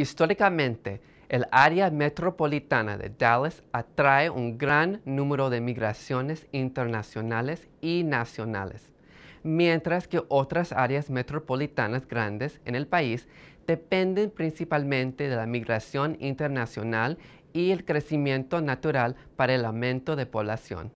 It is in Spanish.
Históricamente, el área metropolitana de Dallas atrae un gran número de migraciones internacionales y nacionales, mientras que otras áreas metropolitanas grandes en el país dependen principalmente de la migración internacional y el crecimiento natural para el aumento de población.